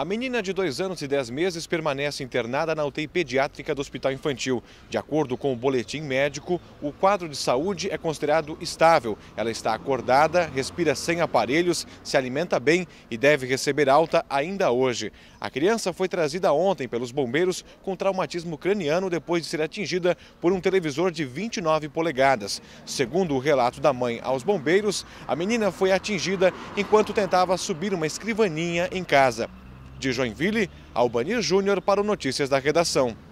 A menina de 2 anos e 10 meses permanece internada na UTI pediátrica do Hospital Infantil. De acordo com o boletim médico, o quadro de saúde é considerado estável. Ela está acordada, respira sem aparelhos, se alimenta bem e deve receber alta ainda hoje. A criança foi trazida ontem pelos bombeiros com traumatismo craniano depois de ser atingida por um televisor de 29 polegadas. Segundo o relato da mãe aos bombeiros, a menina foi atingida enquanto tentava subir uma escrivaninha em casa. De Joinville, Albani Júnior para o Notícias da Redação.